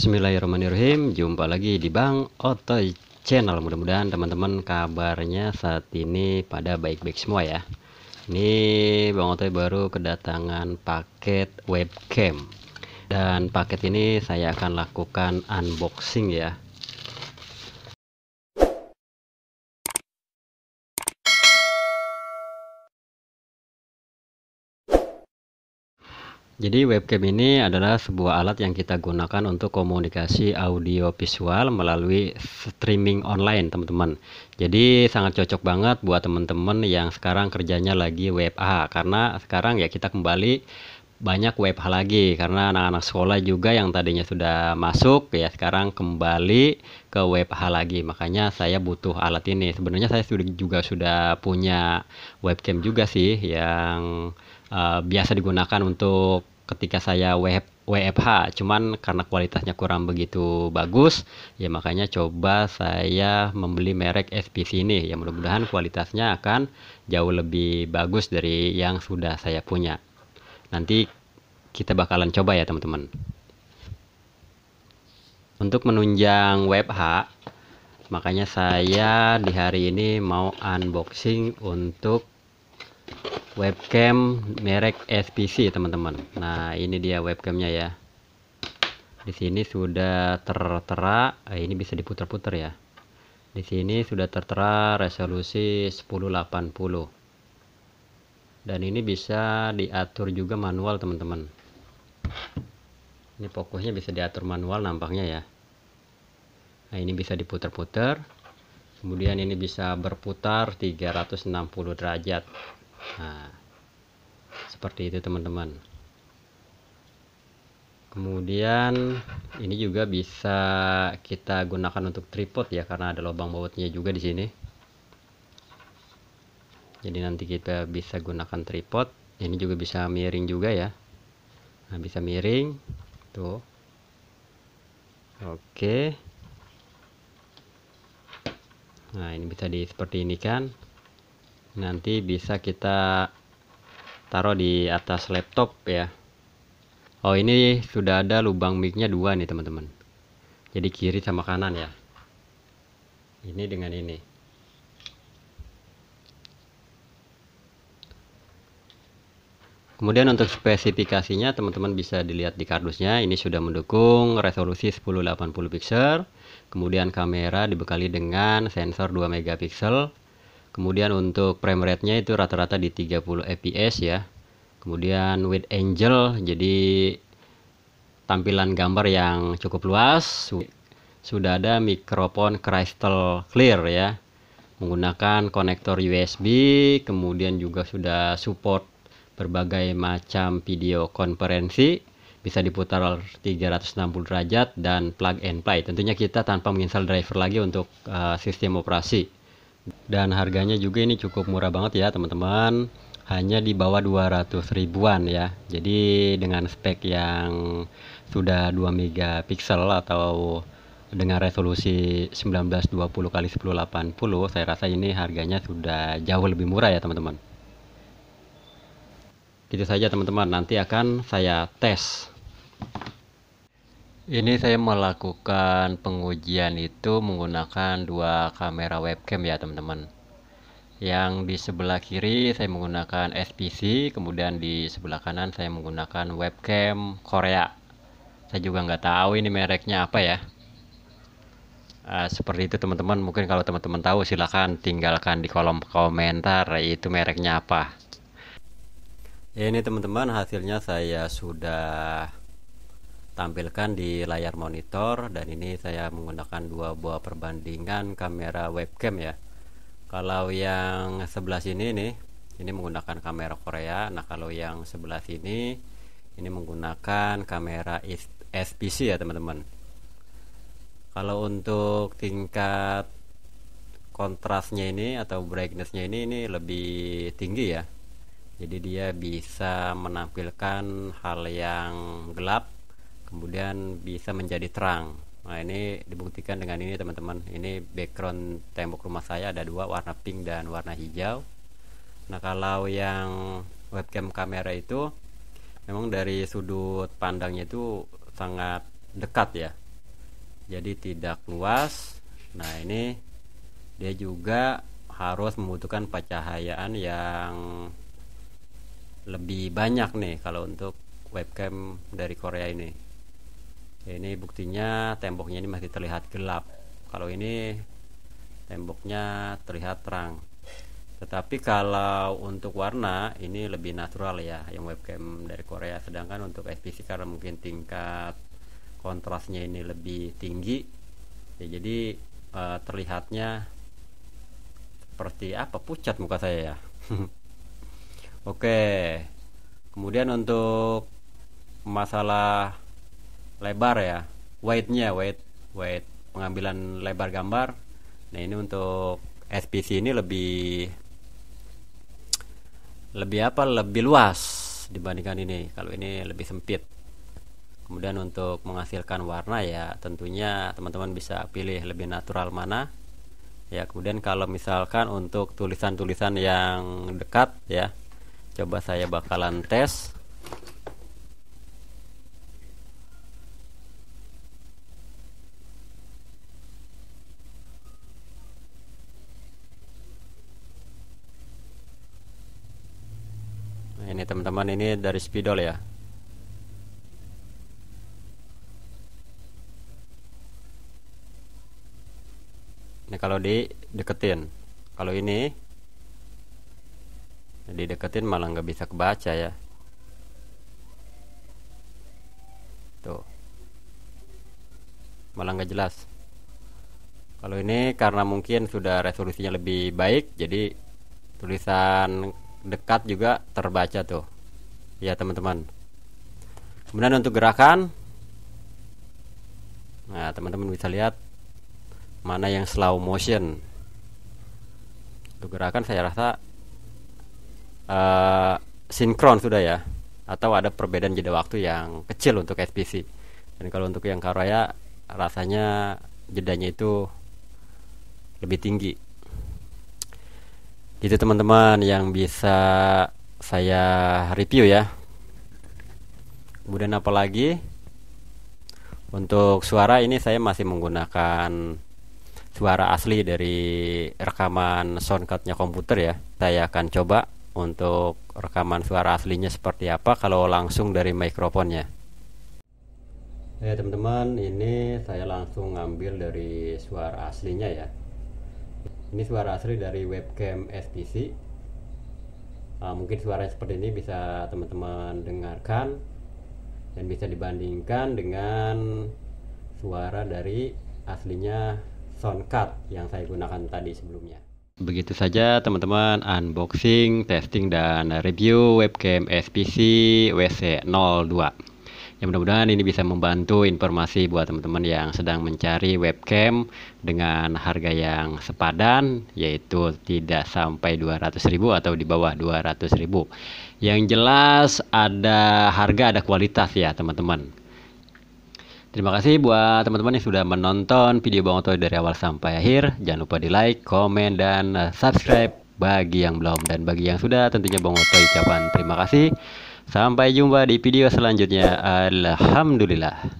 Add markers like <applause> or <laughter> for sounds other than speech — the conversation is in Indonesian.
Bismillahirrahmanirrahim Jumpa lagi di Bang Otoy Channel Mudah-mudahan teman-teman kabarnya saat ini pada baik-baik semua ya Ini Bang Otoy baru kedatangan paket webcam Dan paket ini saya akan lakukan unboxing ya Jadi webcam ini adalah sebuah alat yang kita gunakan untuk komunikasi audio visual melalui streaming online teman-teman. Jadi sangat cocok banget buat teman-teman yang sekarang kerjanya lagi web A karena sekarang ya kita kembali banyak web WFH lagi karena anak-anak sekolah juga yang tadinya sudah masuk ya sekarang kembali ke web WFH lagi makanya saya butuh alat ini sebenarnya saya juga sudah punya webcam juga sih yang uh, biasa digunakan untuk ketika saya web WFH, cuman karena kualitasnya kurang begitu bagus, ya makanya coba saya membeli merek SPC ini. Ya mudah-mudahan kualitasnya akan jauh lebih bagus dari yang sudah saya punya. Nanti kita bakalan coba ya teman-teman. Untuk menunjang WFH, makanya saya di hari ini mau unboxing untuk webcam merek SPC teman-teman nah ini dia webcamnya ya di sini sudah tertera eh, ini bisa diputar-putar ya di sini sudah tertera resolusi 1080 dan ini bisa diatur juga manual teman-teman ini fokusnya bisa diatur manual nampaknya ya nah ini bisa diputar-putar kemudian ini bisa berputar 360 derajat nah seperti itu teman-teman kemudian ini juga bisa kita gunakan untuk tripod ya karena ada lubang bautnya juga di sini jadi nanti kita bisa gunakan tripod ini juga bisa miring juga ya nah bisa miring tuh oke nah ini bisa di seperti ini kan nanti bisa kita taruh di atas laptop ya Oh ini sudah ada lubang micnya dua nih teman-teman jadi kiri sama kanan ya ini dengan ini kemudian untuk spesifikasinya teman-teman bisa dilihat di kardusnya ini sudah mendukung resolusi 1080 pixel kemudian kamera dibekali dengan sensor 2 megapiksel kemudian untuk frame rate-nya itu rata-rata di 30 fps ya kemudian with angel jadi tampilan gambar yang cukup luas sudah ada mikrofon crystal clear ya menggunakan konektor USB kemudian juga sudah support berbagai macam video konferensi bisa diputar 360 derajat dan plug and play tentunya kita tanpa menginstal driver lagi untuk uh, sistem operasi dan harganya juga ini cukup murah banget ya teman-teman hanya di bawah 200 ribuan ya jadi dengan spek yang sudah 2 megapiksel atau dengan resolusi 1920 x 1080 saya rasa ini harganya sudah jauh lebih murah ya teman-teman gitu saja teman-teman nanti akan saya tes ini saya melakukan pengujian itu menggunakan dua kamera webcam ya teman-teman. Yang di sebelah kiri saya menggunakan SPC, kemudian di sebelah kanan saya menggunakan webcam Korea. Saya juga nggak tahu ini mereknya apa ya. Uh, seperti itu teman-teman, mungkin kalau teman-teman tahu silahkan tinggalkan di kolom komentar itu mereknya apa. Ini teman-teman hasilnya saya sudah tampilkan di layar monitor dan ini saya menggunakan dua buah perbandingan kamera webcam ya kalau yang sebelah sini nih ini menggunakan kamera Korea nah kalau yang sebelah sini ini menggunakan kamera SPC ya teman-teman kalau untuk tingkat kontrasnya ini atau brightnessnya ini ini lebih tinggi ya jadi dia bisa menampilkan hal yang gelap kemudian bisa menjadi terang nah ini dibuktikan dengan ini teman-teman ini background tembok rumah saya ada dua warna pink dan warna hijau nah kalau yang webcam kamera itu memang dari sudut pandangnya itu sangat dekat ya jadi tidak luas nah ini dia juga harus membutuhkan pencahayaan yang lebih banyak nih kalau untuk webcam dari Korea ini ini buktinya temboknya ini masih terlihat gelap kalau ini temboknya terlihat terang tetapi kalau untuk warna ini lebih natural ya yang webcam dari Korea sedangkan untuk SPC karena mungkin tingkat kontrasnya ini lebih tinggi ya jadi e, terlihatnya seperti apa pucat muka saya ya <laughs> oke kemudian untuk masalah lebar ya nya wide wide pengambilan lebar gambar nah ini untuk SPC ini lebih lebih apa lebih luas dibandingkan ini kalau ini lebih sempit kemudian untuk menghasilkan warna ya tentunya teman-teman bisa pilih lebih natural mana ya kemudian kalau misalkan untuk tulisan-tulisan yang dekat ya coba saya bakalan tes ini dari spidol ya ini kalau di deketin kalau ini di deketin malah nggak bisa kebaca ya tuh malah nggak jelas kalau ini karena mungkin sudah resolusinya lebih baik jadi tulisan dekat juga terbaca tuh ya teman-teman kemudian untuk gerakan nah teman-teman bisa lihat mana yang slow motion untuk gerakan saya rasa uh, sinkron sudah ya atau ada perbedaan jeda waktu yang kecil untuk SPC dan kalau untuk yang karaya rasanya jedanya itu lebih tinggi Itu teman-teman yang bisa saya review ya kemudian apa lagi untuk suara ini saya masih menggunakan suara asli dari rekaman soundcardnya komputer ya saya akan coba untuk rekaman suara aslinya seperti apa kalau langsung dari mikrofonnya ya teman-teman ini saya langsung ngambil dari suara aslinya ya ini suara asli dari webcam STC uh, mungkin suara seperti ini bisa teman-teman dengarkan dan bisa dibandingkan dengan suara dari aslinya sound card yang saya gunakan tadi sebelumnya begitu saja teman-teman unboxing, testing, dan review webcam SPC WC02. Ya mudah-mudahan ini bisa membantu informasi buat teman-teman yang sedang mencari webcam dengan harga yang sepadan yaitu tidak sampai 200.000 atau di bawah 200.000. Yang jelas ada harga ada kualitas ya teman-teman. Terima kasih buat teman-teman yang sudah menonton video Bang Oto dari awal sampai akhir. Jangan lupa di like, komen, dan subscribe bagi yang belum. Dan bagi yang sudah tentunya Bang Oto ucapan terima kasih. Sampai jumpa di video selanjutnya. Alhamdulillah.